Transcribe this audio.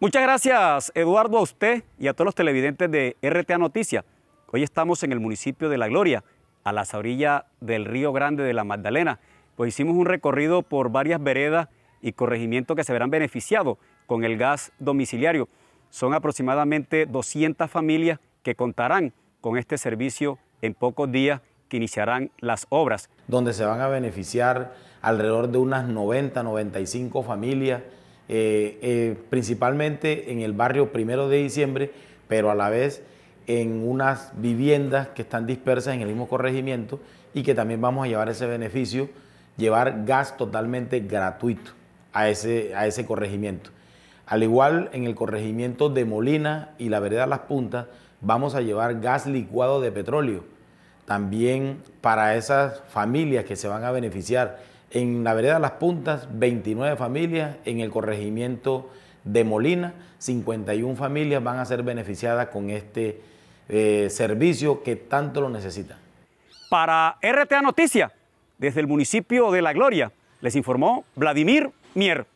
Muchas gracias, Eduardo, a usted y a todos los televidentes de RTA Noticias. Hoy estamos en el municipio de La Gloria, a las orillas del Río Grande de la Magdalena, pues hicimos un recorrido por varias veredas y corregimientos que se verán beneficiados con el gas domiciliario. Son aproximadamente 200 familias que contarán con este servicio en pocos días que iniciarán las obras. Donde se van a beneficiar alrededor de unas 90, 95 familias eh, eh, principalmente en el barrio Primero de Diciembre, pero a la vez en unas viviendas que están dispersas en el mismo corregimiento y que también vamos a llevar ese beneficio, llevar gas totalmente gratuito a ese, a ese corregimiento. Al igual en el corregimiento de Molina y la vereda Las Puntas, vamos a llevar gas licuado de petróleo también para esas familias que se van a beneficiar. En la vereda Las Puntas, 29 familias, en el corregimiento de Molina, 51 familias van a ser beneficiadas con este eh, servicio que tanto lo necesita. Para RTA Noticia, desde el municipio de La Gloria, les informó Vladimir Mier.